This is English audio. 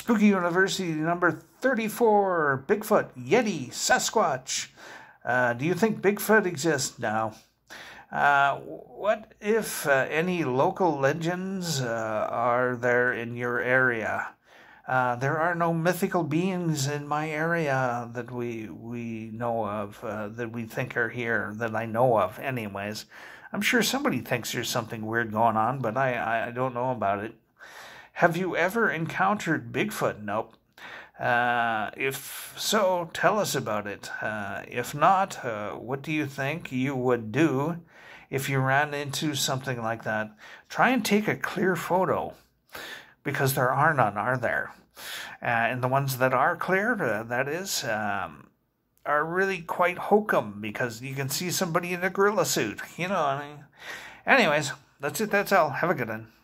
Spooky University number 34 Bigfoot, Yeti, Sasquatch. Uh, do you think Bigfoot exists now? Uh, what, if uh, any, local legends uh, are there in your area? Uh, there are no mythical beings in my area that we we know of uh, that we think are here that I know of, anyways. I'm sure somebody thinks there's something weird going on, but I, I don't know about it. Have you ever encountered Bigfoot? Nope. Uh, if so, tell us about it. Uh, if not, uh, what do you think you would do if you ran into something like that? Try and take a clear photo because there are none, are there? Uh, and the ones that are clear, uh, that is, um, are really quite hokum because you can see somebody in a gorilla suit. You know, I mean, anyways, that's it. That's all. Have a good one.